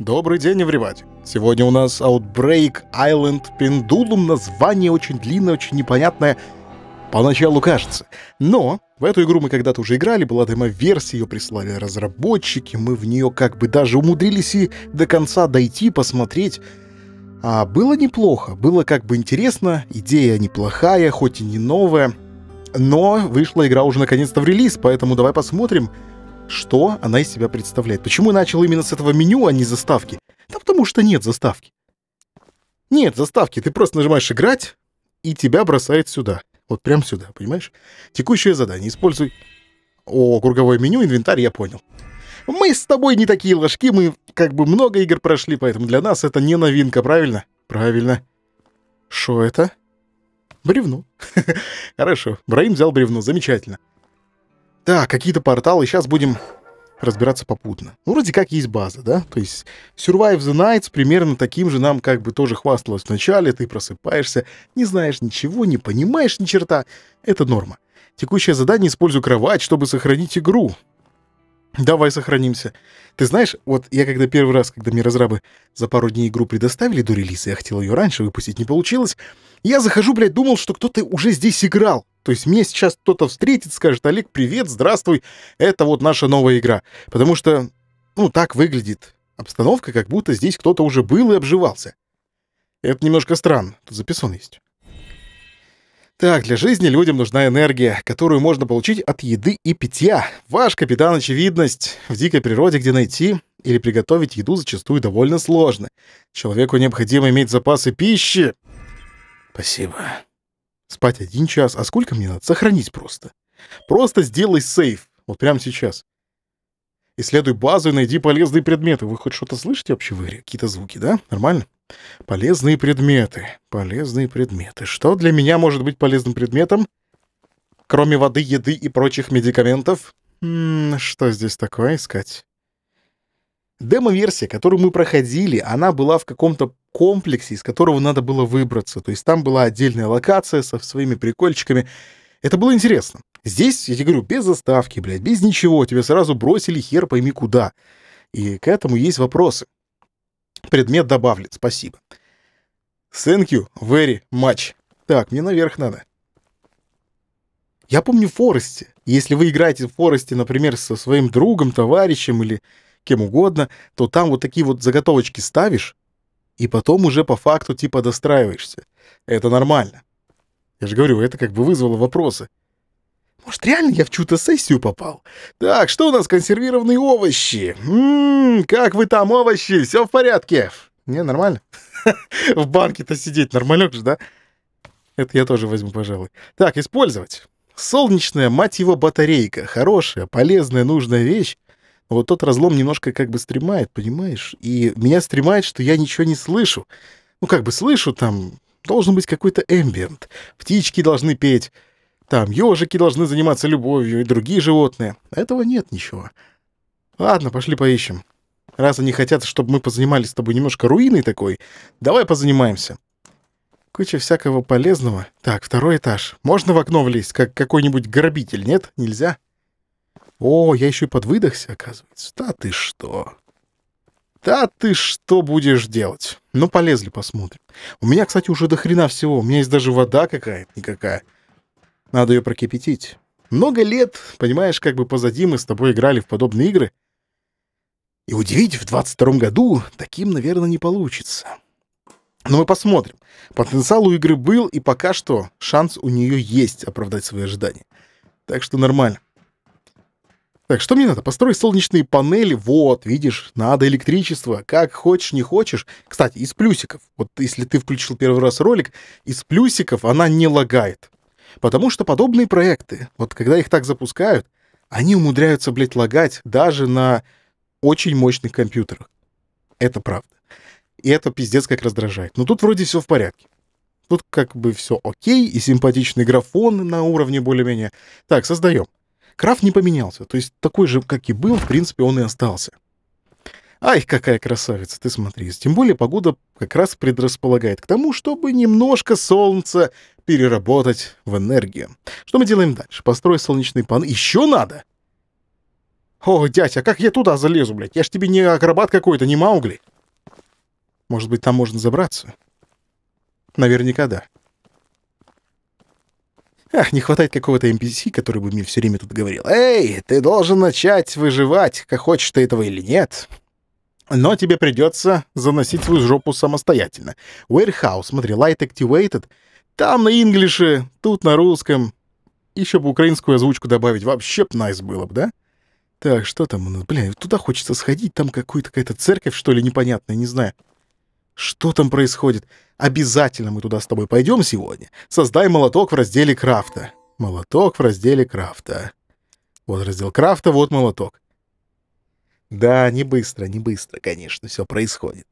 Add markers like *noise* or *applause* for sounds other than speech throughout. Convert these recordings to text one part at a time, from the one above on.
Добрый день, Эвривать! Сегодня у нас Outbreak Island Pendulum. Название очень длинное, очень непонятное. Поначалу кажется. Но в эту игру мы когда-то уже играли, была демо-версия, ее прислали разработчики, мы в нее как бы даже умудрились и до конца дойти, посмотреть. А было неплохо, было как бы интересно, идея неплохая, хоть и не новая. Но вышла игра уже наконец-то в релиз, поэтому давай посмотрим, что она из себя представляет. Почему я начал именно с этого меню, а не заставки? Да потому что нет заставки. Нет заставки, ты просто нажимаешь «Играть», и тебя бросает сюда. Вот прям сюда, понимаешь? Текущее задание. Используй... О, круговое меню, инвентарь, я понял. Мы с тобой не такие ложки, мы как бы много игр прошли, поэтому для нас это не новинка, правильно? Правильно. Что это? Бревно. *laughs* Хорошо, Браим взял бревно, замечательно. Да, какие-то порталы. Сейчас будем разбираться попутно. Ну, вроде как есть база, да? То есть Survive the Nights примерно таким же нам как бы тоже хвасталось вначале. Ты просыпаешься, не знаешь ничего, не понимаешь ни черта. Это норма. Текущее задание «Используй кровать, чтобы сохранить игру». Давай сохранимся. Ты знаешь, вот я когда первый раз, когда мне разрабы за пару дней игру предоставили до релиза, я хотел ее раньше выпустить, не получилось, я захожу, блядь, думал, что кто-то уже здесь играл. То есть мне сейчас кто-то встретит, скажет, Олег, привет, здравствуй, это вот наша новая игра. Потому что, ну, так выглядит обстановка, как будто здесь кто-то уже был и обживался. Это немножко странно, тут записан есть. Так, для жизни людям нужна энергия, которую можно получить от еды и питья. Ваш капитан очевидность. В дикой природе, где найти или приготовить еду, зачастую довольно сложно. Человеку необходимо иметь запасы пищи. Спасибо. Спать один час, а сколько мне надо? Сохранить просто. Просто сделай сейф, вот прямо сейчас. Исследуй базу и найди полезные предметы. Вы хоть что-то слышите вообще в игре? Какие-то звуки, да? Нормально? Полезные предметы. Полезные предметы. Что для меня может быть полезным предметом? Кроме воды, еды и прочих медикаментов? М -м, что здесь такое искать? Демо-версия, которую мы проходили, она была в каком-то комплексе, из которого надо было выбраться. То есть там была отдельная локация со своими прикольчиками. Это было интересно. Здесь, я тебе говорю, без заставки, блядь, без ничего. Тебя сразу бросили хер пойми куда. И к этому есть вопросы. Предмет добавлен, спасибо. Thank you very much. Так, мне наверх надо. Я помню Форесте. Если вы играете в Форесте, например, со своим другом, товарищем или кем угодно, то там вот такие вот заготовочки ставишь, и потом уже по факту типа достраиваешься. Это нормально. Я же говорю, это как бы вызвало вопросы. Может, реально я в чью-то сессию попал? Так, что у нас консервированные овощи? Ммм, как вы там, овощи? Все в порядке? Не, нормально. *laughs* В банке-то сидеть нормалек же, да? Это я тоже возьму, пожалуй. Так, использовать. Солнечная, мать его, батарейка. Хорошая, полезная, нужная вещь. Вот тот разлом немножко как бы стремает, понимаешь? И меня стремает, что я ничего не слышу. Ну, как бы слышу там, должен быть какой-то эмбиент. Птички должны петь, там ежики должны заниматься любовью и другие животные. А Этого нет ничего. Ладно, пошли поищем. Раз они хотят, чтобы мы позанимались с тобой немножко руиной такой, давай позанимаемся. Куча всякого полезного. Так, второй этаж. Можно в окно влезть, как какой-нибудь грабитель, нет? Нельзя? О, я еще и подвыдохся, оказывается. Да ты что? Да ты что будешь делать? Ну, полезли, посмотрим. У меня, кстати, уже до хрена всего. У меня есть даже вода какая-то никакая. Надо ее прокипятить. Много лет, понимаешь, как бы позади мы с тобой играли в подобные игры. И удивить в 22 году таким, наверное, не получится. Но мы посмотрим. Потенциал у игры был, и пока что шанс у нее есть оправдать свои ожидания. Так что нормально. Так, что мне надо? Построить солнечные панели. Вот, видишь, надо электричество. Как хочешь, не хочешь. Кстати, из плюсиков. Вот если ты включил первый раз ролик, из плюсиков она не лагает. Потому что подобные проекты, вот когда их так запускают, они умудряются, блядь, лагать даже на очень мощных компьютерах. Это правда. И это пиздец как раздражает. Но тут вроде все в порядке. Тут как бы все окей, и симпатичный графон на уровне более-менее. Так, создаем. Крафт не поменялся, то есть такой же, как и был, в принципе, он и остался. Ай, какая красавица, ты смотри. Тем более погода как раз предрасполагает к тому, чтобы немножко солнца переработать в энергию. Что мы делаем дальше? Построить солнечный пан. Еще надо! О, дядь, а как я туда залезу, блядь? Я ж тебе не акробат какой-то, не Маугли. Может быть, там можно забраться? Наверняка да. Ах, не хватает какого-то NPC, который бы мне все время тут говорил. «Эй, ты должен начать выживать, как хочешь ты этого или нет». Но тебе придется заносить свою жопу самостоятельно. Warehouse, смотри, Light Activated. Там на инглише, тут на русском. Еще бы украинскую озвучку добавить, вообще б найс было бы, да? Так, что там у Бля, туда хочется сходить, там какая-то какая-то церковь, что ли, непонятная, не знаю. Что там происходит? Обязательно мы туда с тобой пойдем сегодня. Создай молоток в разделе крафта. Молоток в разделе крафта. Вот раздел крафта, вот молоток. Да, не быстро, не быстро, конечно, все происходит.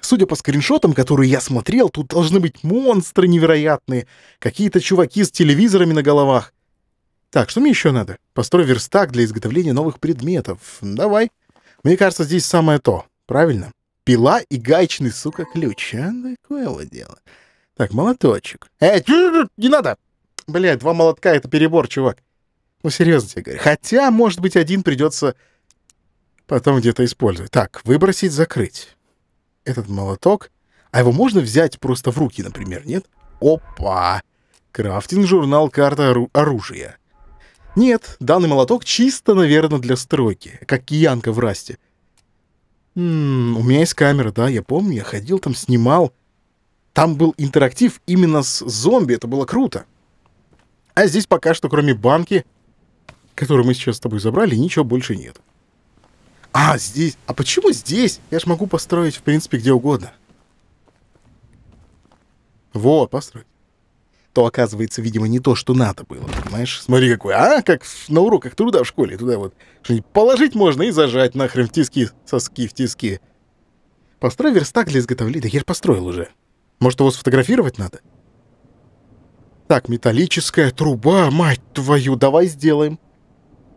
Судя по скриншотам, которые я смотрел, тут должны быть монстры невероятные, какие-то чуваки с телевизорами на головах. Так, что мне еще надо? Построй верстак для изготовления новых предметов. Давай. Мне кажется, здесь самое то. Правильно? Пила и гаечный, сука, ключ. А, такое вот дело. Так, молоточек. Эй, не надо! Бля, два молотка — это перебор, чувак. Ну, серьезно тебе говорю. Хотя, может быть, один придется потом где-то использовать. Так, выбросить, закрыть. Этот молоток. А его можно взять просто в руки, например, нет? Опа! Крафтинг-журнал «Карта ору оружия». Нет, данный молоток чисто, наверное, для стройки, как киянка в расте у меня есть камера, да, я помню, я ходил там, снимал. Там был интерактив именно с зомби, это было круто. А здесь пока что, кроме банки, которую мы сейчас с тобой забрали, ничего больше нет. А, здесь... А почему здесь? Я ж могу построить, в принципе, где угодно. Вот, построить то оказывается, видимо, не то, что надо было, понимаешь? Смотри, какой, а, как на уроках труда в школе, туда вот что-нибудь положить можно и зажать нахрен в тиски, соски в тиски. Построй верстак для изготовления, да я же построил уже. Может, его сфотографировать надо? Так, металлическая труба, мать твою, давай сделаем.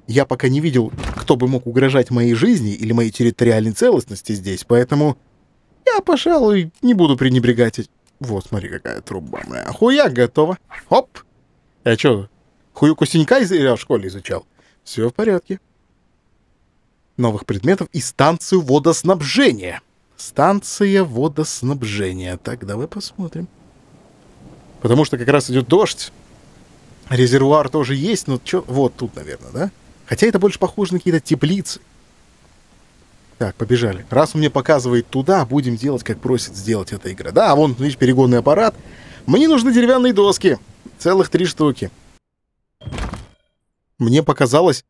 Я пока не видел, кто бы мог угрожать моей жизни или моей территориальной целостности здесь, поэтому я, пожалуй, не буду пренебрегать вот, смотри, какая труба, моя, Хуя готова. Оп. Я чё, хую костенька из... Э, в школе изучал? Все в порядке. Новых предметов и станцию водоснабжения. Станция водоснабжения. Так, давай посмотрим. Потому что как раз идет дождь. Резервуар тоже есть, но чё... Вот тут, наверное, да? Хотя это больше похоже на какие-то теплицы. Так, побежали. Раз он мне показывает туда, будем делать, как просит сделать эта игра. Да, вон, видишь, перегонный аппарат. Мне нужны деревянные доски. Целых три штуки. Мне показалось,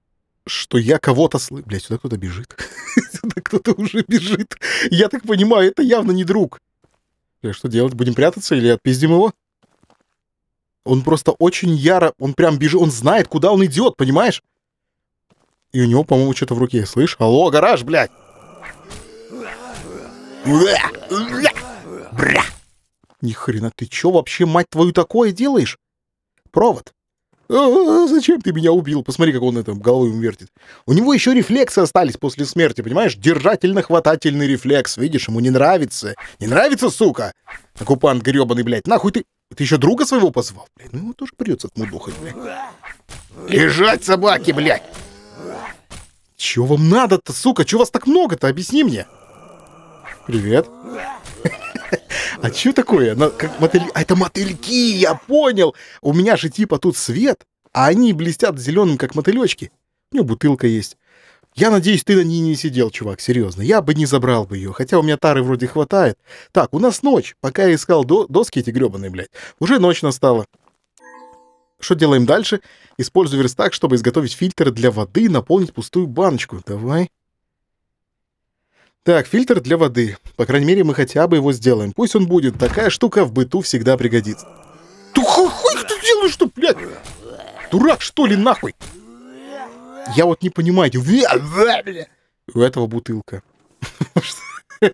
что я кого-то слышу. Блядь, сюда кто-то бежит. *laughs* сюда кто-то уже бежит. Я так понимаю, это явно не друг. что делать? Будем прятаться или отпиздим его? Он просто очень яро... Он прям бежит. Он знает, куда он идет, понимаешь? И у него, по-моему, что-то в руке. Слышь, алло, гараж, блядь! Бра! Ни хрена ты чё вообще, мать твою, такое делаешь? Провод. А, а, а, зачем ты меня убил? Посмотри, как он этом головой ему вертит. У него еще рефлексы остались после смерти, понимаешь? Держательно-хватательный рефлекс. Видишь, ему не нравится. Не нравится, сука! Оккупант гребаный, блядь. Нахуй ты... Ты еще друга своего позвал? Блядь, ну ему тоже придется отмудохать, блядь. Лежать, собаки, блядь! Чё вам надо-то, сука? Чё вас так много-то? Объясни мне. Привет. А что такое? Она, как мотыль... А это мотыльки, я понял. У меня же типа тут свет, а они блестят зеленым, как мотылечки. У нее бутылка есть. Я надеюсь, ты на ней не сидел, чувак, серьезно. Я бы не забрал бы ее, хотя у меня тары вроде хватает. Так, у нас ночь. Пока я искал до доски эти гребаные, блядь, уже ночь настала. Что делаем дальше? Использую верстак, чтобы изготовить фильтр для воды и наполнить пустую баночку. Давай. Так, фильтр для воды. По крайней мере, мы хотя бы его сделаем. Пусть он будет. Такая штука в быту всегда пригодится. Ты хуй ты делаешь что, блядь? Дурак, что ли, нахуй? Я вот не понимаю. У этого бутылка. *laughs*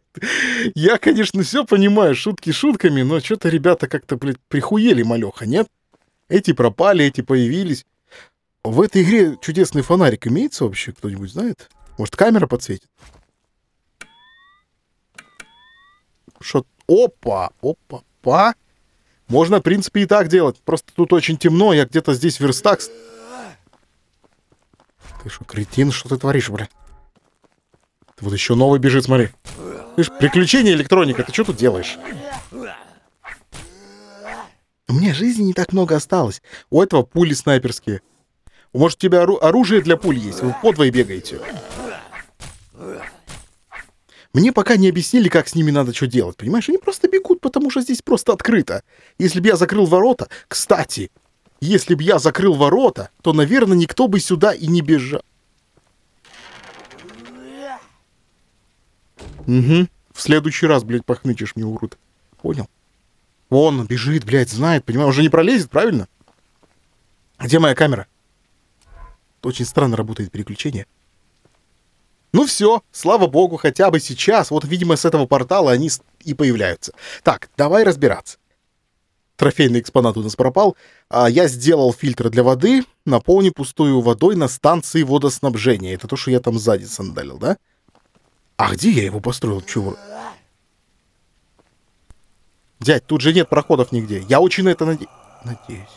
Я, конечно, все понимаю, шутки шутками, но что-то ребята как-то, блядь, прихуели малеха, нет? Эти пропали, эти появились. В этой игре чудесный фонарик имеется вообще? Кто-нибудь знает? Может, камера подсветит? что опа, опа, па. Можно, в принципе, и так делать. Просто тут очень темно, я где-то здесь в верстак. Ты что, кретин, что ты творишь, бля? Ты вот еще новый бежит, смотри. Ты Слышь, приключения электроника, ты что тут делаешь? У меня жизни не так много осталось. У этого пули снайперские. Может, у тебя оружие для пуль есть? Вы подвое бегаете. Мне пока не объяснили, как с ними надо что делать, понимаешь? Они просто бегут, потому что здесь просто открыто. Если бы я закрыл ворота... Кстати, если бы я закрыл ворота, то, наверное, никто бы сюда и не бежал. Угу. В следующий раз, блядь, похнычешь мне, урод. Понял? Вон он бежит, блядь, знает, понимаешь? Уже не пролезет, правильно? Где моя камера? Очень странно работает переключение. Ну все, слава богу, хотя бы сейчас, вот, видимо, с этого портала они и появляются. Так, давай разбираться. Трофейный экспонат у нас пропал. А я сделал фильтр для воды, наполни пустую водой на станции водоснабжения. Это то, что я там сзади сандалил, да? А где я его построил, чувак? Дядь, тут же нет проходов нигде. Я очень на это наде... надеюсь.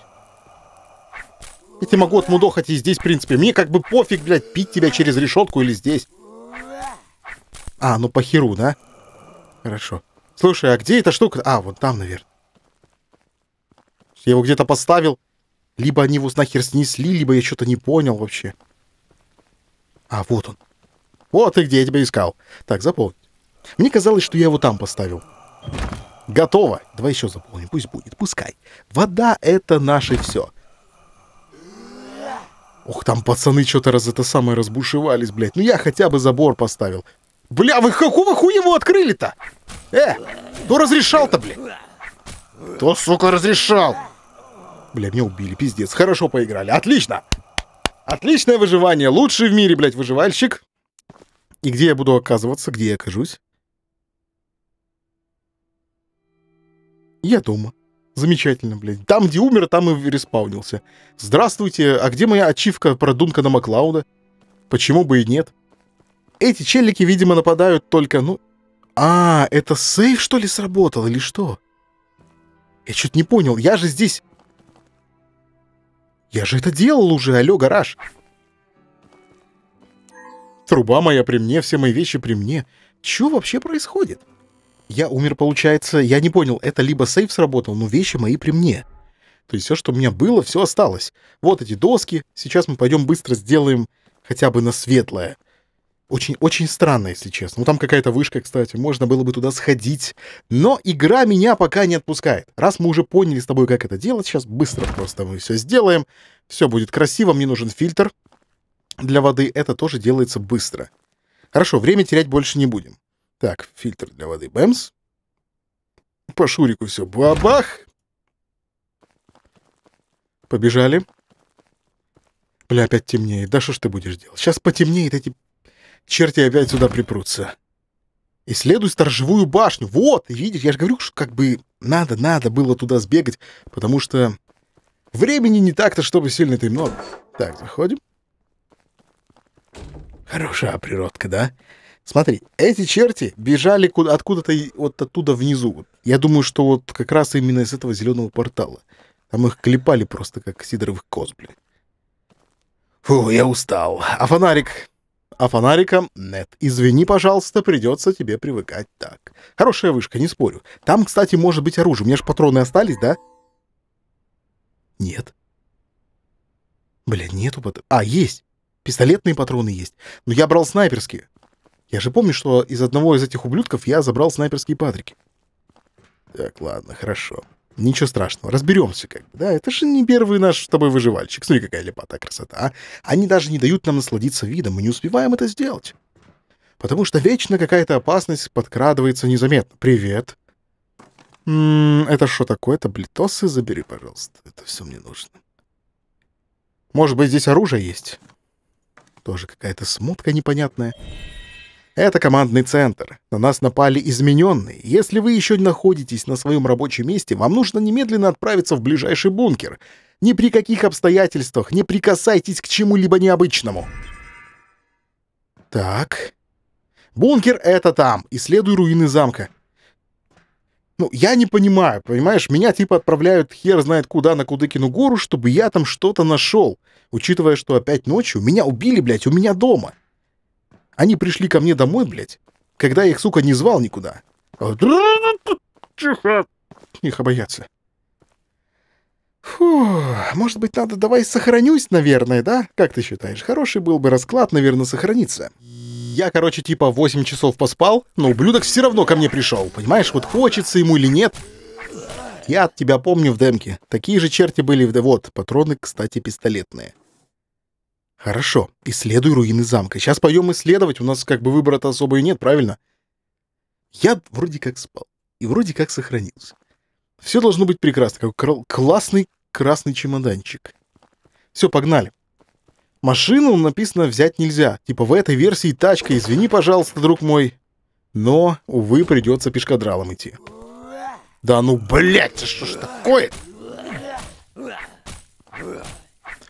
Я тебе могу отмудохать и здесь, в принципе. Мне как бы пофиг, блядь, пить тебя через решетку или здесь. А, ну по херу, да? Хорошо. Слушай, а где эта штука? А, вот там, наверное. Я его где-то поставил. Либо они его нахер снесли, либо я что-то не понял вообще. А, вот он. Вот и где я тебя искал. Так, заполнить. Мне казалось, что я его там поставил. Готово. Давай еще заполним. Пусть будет. Пускай. Вода — это наше все. Ох, там пацаны что-то раз это самое разбушевались, блядь. Ну я хотя бы забор поставил. Бля, вы какого хуя его открыли-то? Э, кто разрешал-то, блядь? Кто, сука, разрешал? Бля, меня убили, пиздец. Хорошо поиграли. Отлично! Отличное выживание. Лучший в мире, блядь, выживальщик. И где я буду оказываться? Где я окажусь? Я дома. Замечательно, блядь. Там, где умер, там и респаунился. Здравствуйте, а где моя ачивка про Дункана Маклауда? Почему бы и нет? Эти челики, видимо, нападают только, ну... А, это сейф, что ли, сработал или что? Я что-то не понял, я же здесь... Я же это делал уже, алё, гараж. Труба моя при мне, все мои вещи при мне. Чё вообще происходит? — я умер, получается, я не понял, это либо сейф сработал, но вещи мои при мне. То есть все, что у меня было, все осталось. Вот эти доски. Сейчас мы пойдем быстро сделаем хотя бы на светлое. Очень-очень странно, если честно. Ну, там какая-то вышка, кстати, можно было бы туда сходить. Но игра меня пока не отпускает. Раз мы уже поняли с тобой, как это делать, сейчас быстро просто мы все сделаем. Все будет красиво, мне нужен фильтр для воды. Это тоже делается быстро. Хорошо, время терять больше не будем. Так, фильтр для воды бэмс. По Шурику все бабах. Побежали. Бля, опять темнеет. Да что ж ты будешь делать? Сейчас потемнеет, эти черти опять сюда припрутся. Исследуй сторожевую башню. Вот, видишь, я же говорю, что как бы надо, надо было туда сбегать, потому что времени не так-то, чтобы сильно-то много. Так, заходим. Хорошая природка, да? Смотри, эти черти бежали откуда-то вот оттуда внизу. Я думаю, что вот как раз именно из этого зеленого портала. Там их клепали просто, как сидоровых коз, блин. Фу, я устал. А фонарик? А фонариком нет. Извини, пожалуйста, придется тебе привыкать так. Хорошая вышка, не спорю. Там, кстати, может быть оружие. У меня же патроны остались, да? Нет. Бля, нету патронов. А, есть. Пистолетные патроны есть. Но я брал снайперские. Я же помню, что из одного из этих ублюдков я забрал снайперские патрики. Так, ладно, хорошо. Ничего страшного, разберемся как бы, да? Это же не первый наш с тобой выживальщик. Смотри, какая лепота, красота, а? Они даже не дают нам насладиться видом, мы не успеваем это сделать. Потому что вечно какая-то опасность подкрадывается незаметно. Привет. М м-м, -м, это что такое? Это блитосы, забери, пожалуйста. Это все мне нужно. Может быть, здесь оружие есть? Тоже какая-то смутка непонятная. Это командный центр. На нас напали измененные. Если вы еще находитесь на своем рабочем месте, вам нужно немедленно отправиться в ближайший бункер. Ни при каких обстоятельствах не прикасайтесь к чему-либо необычному. Так. Бункер — это там. Исследуй руины замка. Ну, я не понимаю, понимаешь? Меня типа отправляют хер знает куда на Кудыкину гору, чтобы я там что-то нашел. Учитывая, что опять ночью меня убили, блядь, у меня дома. — они пришли ко мне домой, блядь, когда я их, сука, не звал никуда. Тихо. Их обоятся. может быть, надо, давай сохранюсь, наверное, да? Как ты считаешь, хороший был бы расклад, наверное, сохраниться. Я, короче, типа 8 часов поспал, но ублюдок все равно ко мне пришел. Понимаешь, вот хочется ему или нет. Я от тебя помню в демке. Такие же черти были в... Вот, патроны, кстати, пистолетные. Хорошо, исследуй руины замка. Сейчас пойдем исследовать, у нас как бы выбора-то особо и нет, правильно? Я вроде как спал и вроде как сохранился. Все должно быть прекрасно, как классный красный чемоданчик. Все, погнали. Машину написано «взять нельзя». Типа в этой версии тачка, извини, пожалуйста, друг мой. Но, увы, придется пешкадралом идти. Да ну, блядь, что ж такое?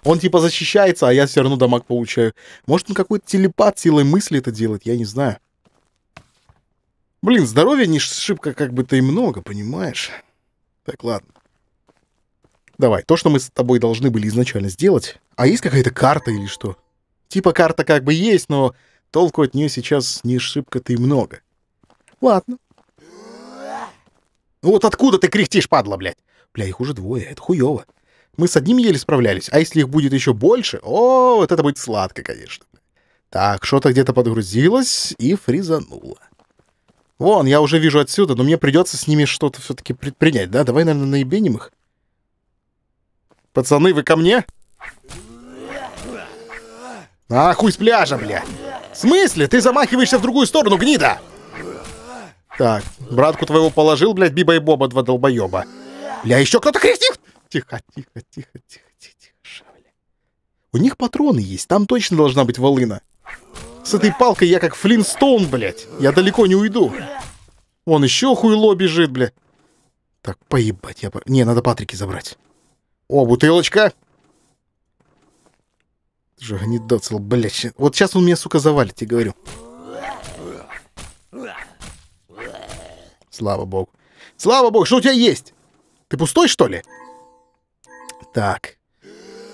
Он типа защищается, а я все равно дамаг получаю. Может, он какой-то телепат силой мысли это делает, я не знаю. Блин, здоровья не шибко как бы-то и много, понимаешь? Так, ладно. Давай, то, что мы с тобой должны были изначально сделать. А есть какая-то карта или что? Типа карта как бы есть, но толку от нее сейчас не шибко-то и много. Ладно. Ну вот откуда ты кряхтишь, падла, блядь? Бля, их уже двое, это хуёво. Мы с одним еле справлялись, а если их будет еще больше, о, вот это будет сладко, конечно. Так, что-то где-то подгрузилось и фризануло. Вон, я уже вижу отсюда, но мне придется с ними что-то все-таки предпринять, да? Давай, наверное, наебеним их. Пацаны, вы ко мне? А, с пляжа, бля. В смысле? Ты замахиваешься в другую сторону, гнида! Так, братку твоего положил, блядь, Биба и Боба, два долбоеба. Бля, еще кто-то крестит! тихо, тихо, тихо, тихо, тихо, тихо, шавля. У них патроны есть, там точно должна быть волына. С этой палкой я как Флинстоун, блядь. Я далеко не уйду. Вон еще хуйло бежит, блядь. Так, поебать я... По... Не, надо Патрики забрать. О, бутылочка. Ты же гнидоцел, блядь. Вот сейчас он меня, сука, завалит, я говорю. Слава богу. Слава богу, что у тебя есть? Ты пустой, что ли? Так.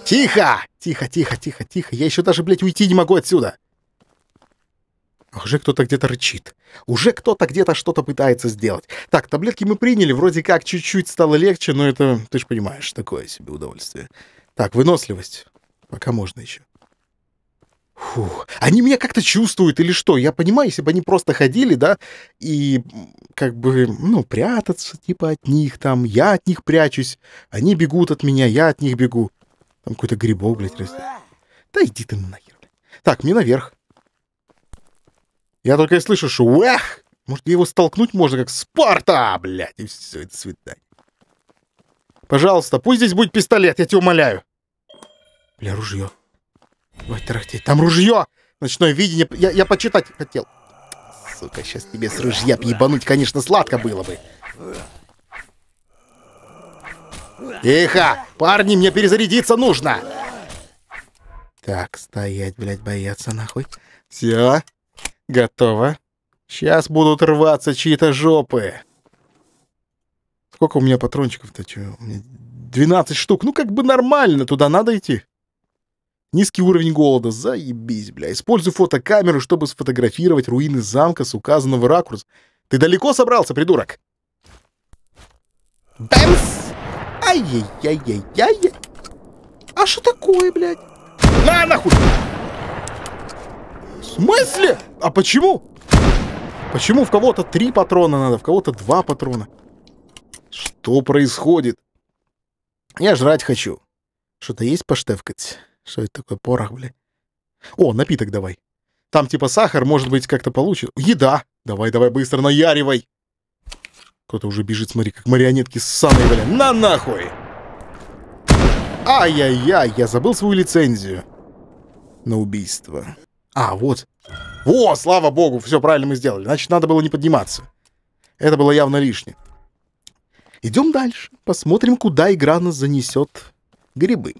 Тихо! Тихо, тихо, тихо, тихо. Я еще даже, блядь, уйти не могу отсюда. Уже кто-то где-то рычит. Уже кто-то где-то что-то пытается сделать. Так, таблетки мы приняли. Вроде как чуть-чуть стало легче, но это, ты же понимаешь, такое себе удовольствие. Так, выносливость. Пока можно еще. Фух, они меня как-то чувствуют или что? Я понимаю, если бы они просто ходили, да, и как бы, ну, прятаться типа от них там, я от них прячусь, они бегут от меня, я от них бегу. Там какой-то грибок, блядь, растет. Да иди ты нахер, блядь. Так, мне наверх. Я только и слышу, что уэх! Может, его столкнуть можно, как Спарта, блядь, и все, это свидание. Пожалуйста, пусть здесь будет пистолет, я тебя умоляю. Бля, ружье. Ой, тарахтеть. Там ружье! Ночное видение. Я, я почитать хотел. Сука, сейчас тебе с ружья ебануть, конечно, сладко было бы. Тихо! Парни, мне перезарядиться нужно! Так, стоять, блядь, бояться нахуй. Все, готово. Сейчас будут рваться чьи-то жопы. Сколько у меня патрончиков-то? 12 штук. Ну, как бы нормально, туда надо идти. Низкий уровень голода, заебись, бля. Используй фотокамеру, чтобы сфотографировать руины замка с указанного ракурса. Ты далеко собрался, придурок? Бэмс! Ай-яй-яй-яй-яй! А что такое, блядь? На, нахуй! В смысле? А почему? Почему в кого-то три патрона надо, в кого-то два патрона? Что происходит? Я жрать хочу. Что-то есть поштевкать? Что это такое? Порох, блядь. О, напиток давай. Там типа сахар, может быть, как-то получит. Еда! Давай, давай, быстро наяривай! Кто-то уже бежит, смотри, как марионетки с самой, бля. На нахуй! Ай-яй-яй, я забыл свою лицензию на убийство. А, вот. Во, слава богу, все правильно мы сделали. Значит, надо было не подниматься. Это было явно лишнее. Идем дальше, посмотрим, куда игра нас занесет. Грибы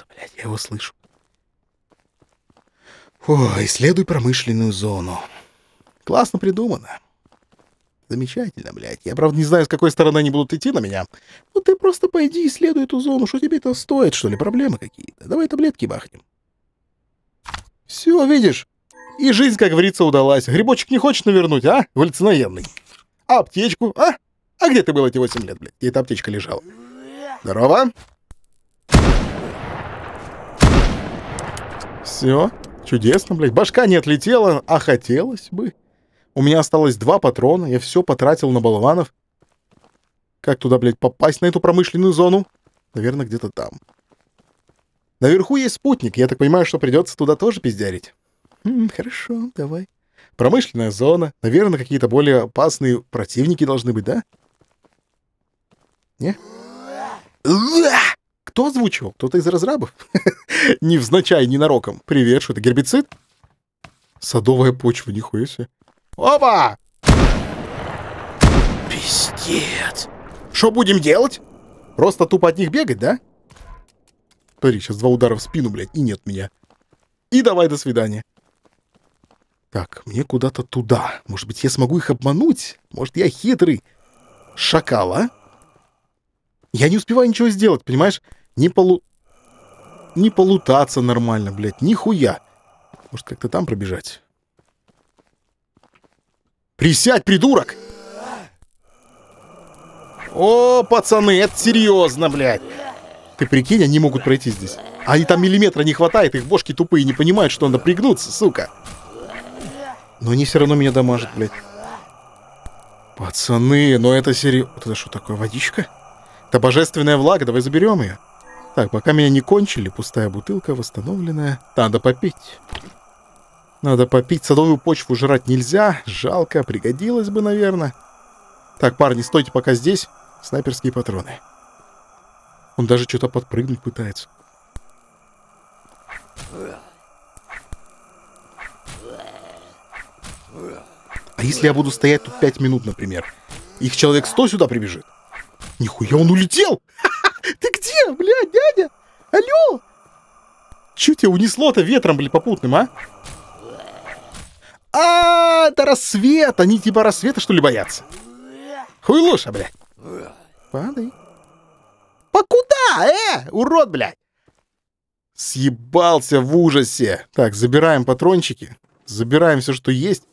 кажется, блядь, я его слышу. О, исследуй промышленную зону. Классно придумано. Замечательно, блядь. Я, правда, не знаю, с какой стороны они будут идти на меня. Ну ты просто пойди исследуй эту зону. Что тебе это стоит, что ли? Проблемы какие-то. Давай таблетки бахнем. Все, видишь? И жизнь, как говорится, удалась. Грибочек не хочет навернуть, а? Галлюциноgenный. А аптечку, а? А где ты был эти 8 лет, блядь? И эта аптечка лежала. Здорово. Все, чудесно, блядь. Башка не отлетела, а хотелось бы. У меня осталось два патрона, я все потратил на болванов. Как туда, блядь, попасть на эту промышленную зону? Наверное, где-то там. Наверху есть спутник, я так понимаю, что придется туда тоже пиздярить. Хм, хорошо, давай. Промышленная зона, наверное, какие-то более опасные противники должны быть, да? Не? Кто озвучивал? Кто-то из разрабов? *laughs* Невзначай, ненароком. Привет, что это, гербицид? Садовая почва, нихуя себе. Опа! Пиздец. Что будем делать? Просто тупо от них бегать, да? Смотри, сейчас два удара в спину, блядь, и нет меня. И давай до свидания. Так, мне куда-то туда. Может быть, я смогу их обмануть? Может, я хитрый? Шакала? Я не успеваю ничего сделать, понимаешь? Не полу... не полутаться нормально, блядь, нихуя. Может, как-то там пробежать? Присядь, придурок! О, пацаны, это серьезно, блядь. Ты прикинь, они могут пройти здесь. Они там миллиметра не хватает, их бошки тупые не понимают, что надо пригнуться, сука. Но они все равно меня дамажат, блядь. Пацаны, но это серьезно... Это что такое, водичка? Это божественная влага, давай заберем ее. Так, пока меня не кончили, пустая бутылка восстановленная. Надо попить. Надо попить. Садовую почву жрать нельзя. Жалко, пригодилось бы, наверное. Так, парни, стойте пока здесь. Снайперские патроны. Он даже что-то подпрыгнуть пытается. А если я буду стоять тут 5 минут, например? Их человек 100 сюда прибежит? Нихуя, он улетел! Ха! *laughs* Ты где, бля, дядя? Алло? Чё тебя унесло-то ветром, бля, попутным, а? А, это рассвет! Они типа рассвета, что ли, боятся? Хуй Хуйлуша, бля. Падай. По куда, э? Урод, блядь! Съебался в ужасе. Так, забираем патрончики. Забираем все, что есть.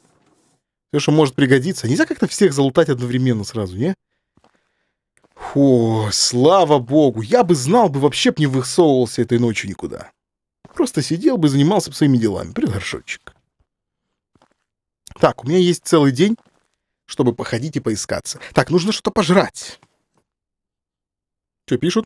Все, что может пригодиться. Нельзя как-то всех залутать одновременно сразу, не? Фу, слава богу, я бы знал, бы вообще б не высовывался этой ночью никуда. Просто сидел бы, занимался бы своими делами. предгоршочек. Так, у меня есть целый день, чтобы походить и поискаться. Так, нужно что-то пожрать. Что пишут?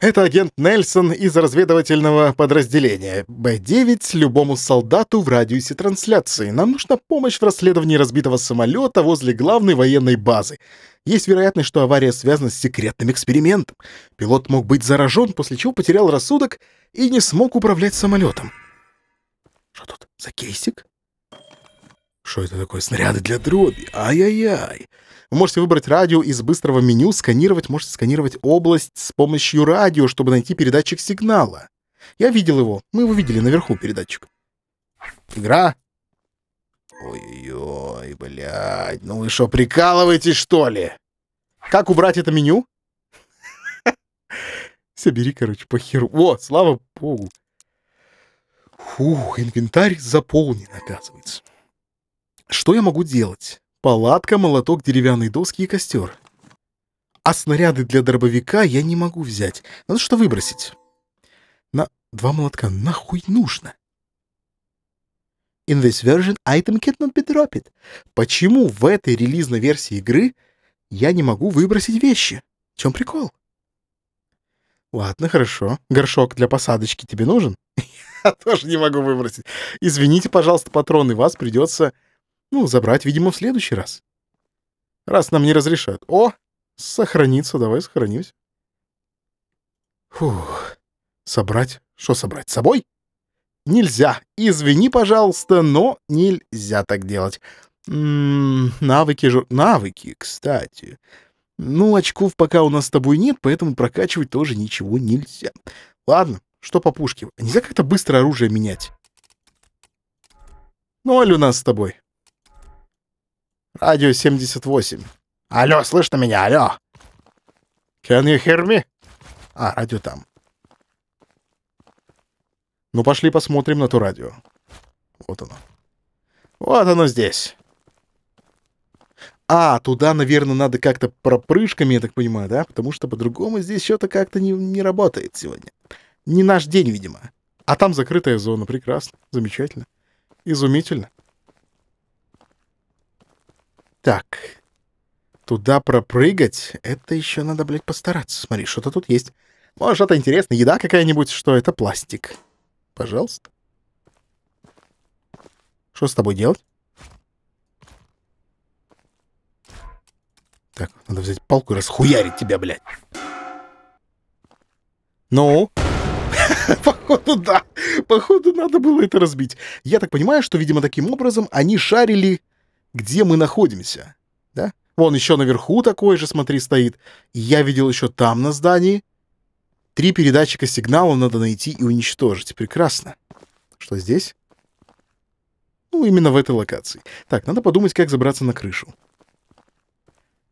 Это агент Нельсон из разведывательного подразделения Б-9 любому солдату в радиусе трансляции. Нам нужна помощь в расследовании разбитого самолета возле главной военной базы. Есть вероятность, что авария связана с секретным экспериментом. Пилот мог быть заражен, после чего потерял рассудок и не смог управлять самолетом. Что тут за кейсик? Что это такое? Снаряды для дроби? Ай-яй-яй. Вы можете выбрать радио из быстрого меню, сканировать, можете сканировать область с помощью радио, чтобы найти передатчик сигнала. Я видел его. Мы его видели наверху, передатчик. Игра. Ой-ой-ой, блядь. Ну вы что, прикалываетесь, что ли? Как убрать это меню? *laughs* Собери, короче, похеру. О, слава богу. Фух, инвентарь заполнен, оказывается. Что я могу делать? Палатка, молоток, деревянные доски и костер. А снаряды для дробовика я не могу взять. Надо что выбросить. На... Два молотка нахуй нужно? In this version item cannot be dropped. Почему в этой релизной версии игры я не могу выбросить вещи? В чем прикол? Ладно, хорошо. Горшок для посадочки тебе нужен? *laughs* Я тоже не могу выбросить. Извините, пожалуйста, патроны, вас придется ну, забрать, видимо, в следующий раз. Раз нам не разрешают. О, сохраниться, давай сохранимся. Фух, собрать? Что собрать? С собой? Нельзя. Извини, пожалуйста, но нельзя так делать. М м-м, -м, навыки же... Навыки, кстати. Ну, очков пока у нас с тобой нет, поэтому прокачивать тоже ничего нельзя. Ладно, что по пушке? Нельзя как-то быстро оружие менять. Ну Ноль у нас с тобой. Радио 78. Алло, слышно меня? Алло. Can you hear me? А, радио там. Ну, пошли посмотрим на то радио. Вот оно. Вот оно здесь. А, туда, наверное, надо как-то пропрыжками, я так понимаю, да? Потому что по-другому здесь что-то как-то не, не работает сегодня. Не наш день, видимо. А там закрытая зона. Прекрасно. Замечательно. Изумительно. Так, туда пропрыгать, это еще надо, блядь, постараться. Смотри, что-то тут есть. Может, это интересно, еда какая-нибудь, что это пластик. Пожалуйста. Что с тобой делать? Так, надо взять палку и расхуярить тебя, блядь. Ну? *laughs* Походу, да. Походу, надо было это разбить. Я так понимаю, что, видимо, таким образом они шарили где мы находимся. Да? Вон еще наверху такой же, смотри, стоит. И я видел еще там на здании. Три передатчика сигнала надо найти и уничтожить. Прекрасно. Что здесь? Ну, именно в этой локации. Так, надо подумать, как забраться на крышу.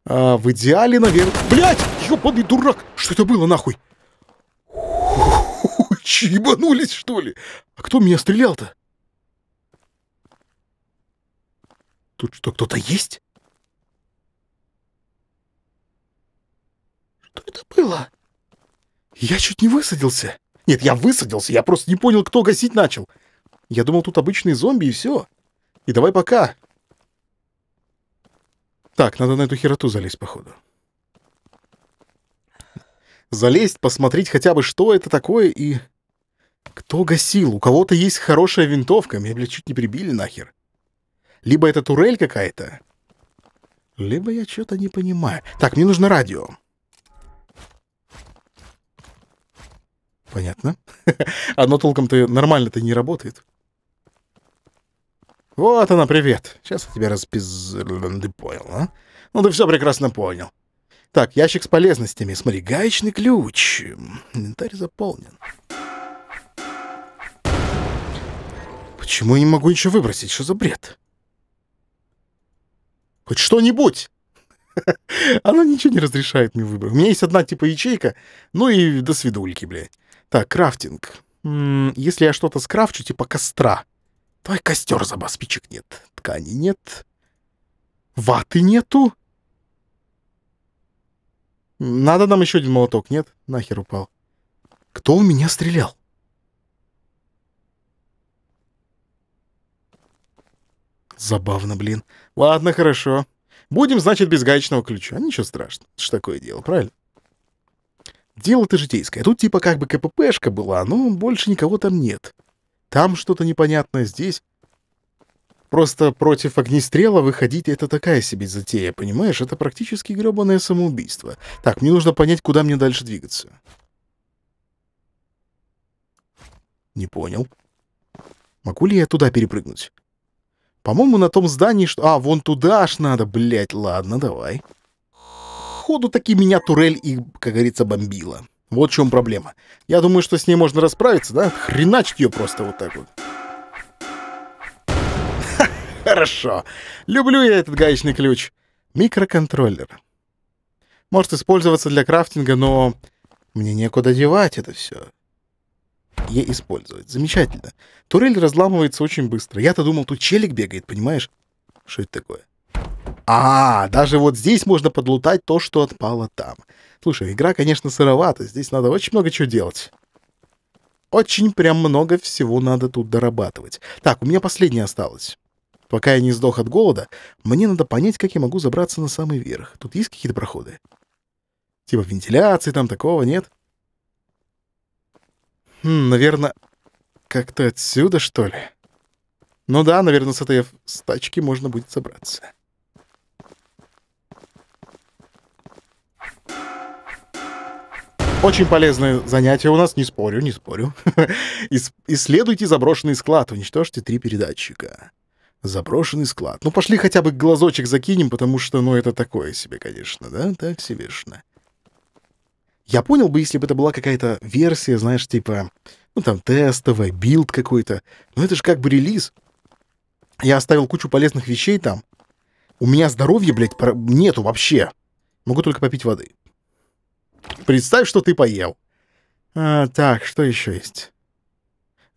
А, в идеале, наверное... Блядь! Ёбаный дурак! Что это было, нахуй? Ебанулись, что ли? А кто меня стрелял-то? Тут что, кто-то есть? Что это было? Я чуть не высадился. Нет, я высадился, я просто не понял, кто гасить начал. Я думал, тут обычные зомби и все. И давай пока. Так, надо на эту хероту залезть, походу. Залезть, посмотреть хотя бы, что это такое и... Кто гасил? У кого-то есть хорошая винтовка. Меня, блядь, чуть не прибили нахер. Либо это турель какая-то, либо я что-то не понимаю. Так, мне нужно радио. Понятно. *laughs* Оно толком-то нормально-то не работает. Вот она, привет. Сейчас я тебя распиз... Ты понял, а? Ну, ты все прекрасно понял. Так, ящик с полезностями. Смотри, гаечный ключ. Инвентарь заполнен. Почему я не могу ничего выбросить? Что за бред? хоть что-нибудь. *laughs* Она ничего не разрешает мне выбрать. У меня есть одна типа ячейка, ну и до свидульки, блядь. Так, крафтинг. Если я что-то скрафчу, типа костра. Твой костер заба, спичек нет. Ткани нет. Ваты нету. Надо нам еще один молоток, нет? Нахер упал. Кто у меня стрелял? Забавно, блин. Ладно, хорошо. Будем, значит, без гаечного ключа. Ничего страшного. Это ж такое дело, правильно? Дело-то житейское. Тут типа как бы КППшка была, но больше никого там нет. Там что-то непонятное, здесь... Просто против огнестрела выходить — это такая себе затея, понимаешь? Это практически грёбаное самоубийство. Так, мне нужно понять, куда мне дальше двигаться. Не понял. Могу ли я туда перепрыгнуть? По-моему, на том здании, что... А, вон туда аж надо, блядь, ладно, давай. Ходу таки меня турель и, как говорится, бомбила. Вот в чем проблема. Я думаю, что с ней можно расправиться, да? Хреначить ее просто вот так вот. *laughs* хорошо. Люблю я этот гаечный ключ. Микроконтроллер. Может использоваться для крафтинга, но мне некуда девать это все. Е использовать. Замечательно. Турель разламывается очень быстро. Я-то думал, тут челик бегает, понимаешь? Что это такое? А, даже вот здесь можно подлутать то, что отпало там. Слушай, игра, конечно, сыровата. Здесь надо очень много чего делать. Очень прям много всего надо тут дорабатывать. Так, у меня последнее осталось. Пока я не сдох от голода, мне надо понять, как я могу забраться на самый верх. Тут есть какие-то проходы? Типа вентиляции там такого, нет? — Хм, наверное, как-то отсюда, что ли? Ну да, наверное, с этой стачки можно будет собраться. Очень полезное занятие у нас, не спорю, не спорю. *laughs* Исследуйте заброшенный склад, уничтожьте три передатчика. Заброшенный склад. Ну, пошли хотя бы глазочек закинем, потому что, ну, это такое себе, конечно, да? Так себешно. шно. Я понял бы, если бы это была какая-то версия, знаешь, типа, ну там тестовая, билд какой-то. Но это же как бы релиз. Я оставил кучу полезных вещей там. У меня здоровья, блядь, нету вообще. Могу только попить воды. Представь, что ты поел. А, так, что еще есть?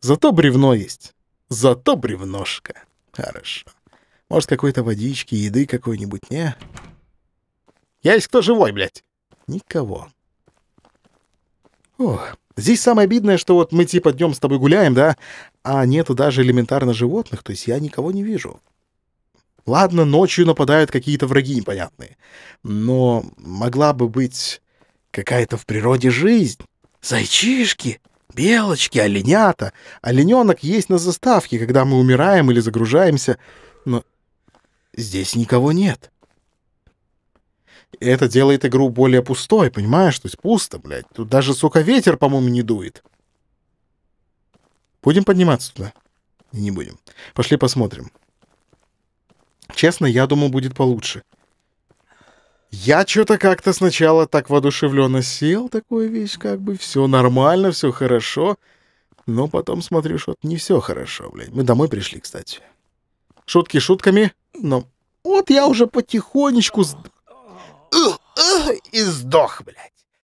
Зато бревно есть. Зато бревношка. Хорошо. Может, какой-то водички, еды какой-нибудь, не? Есть кто живой, блядь? Никого. Ох, здесь самое обидное, что вот мы типа днем с тобой гуляем, да, а нету даже элементарно животных, то есть я никого не вижу. Ладно, ночью нападают какие-то враги непонятные, но могла бы быть какая-то в природе жизнь. Зайчишки, белочки, оленята. Олененок есть на заставке, когда мы умираем или загружаемся, но здесь никого нет. И это делает игру более пустой, понимаешь? То есть пусто, блядь. Тут даже, сука, ветер, по-моему, не дует. Будем подниматься туда? Не будем. Пошли посмотрим. Честно, я думал, будет получше. Я что-то как-то сначала так воодушевленно сел, такую вещь, как бы все нормально, все хорошо. Но потом смотрю, что не все хорошо, блядь. Мы домой пришли, кстати. Шутки шутками, но вот я уже потихонечку и сдох, блядь.